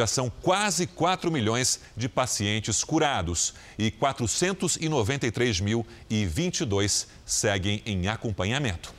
já são quase 4 milhões de pacientes curados e 493.022 seguem em acompanhamento.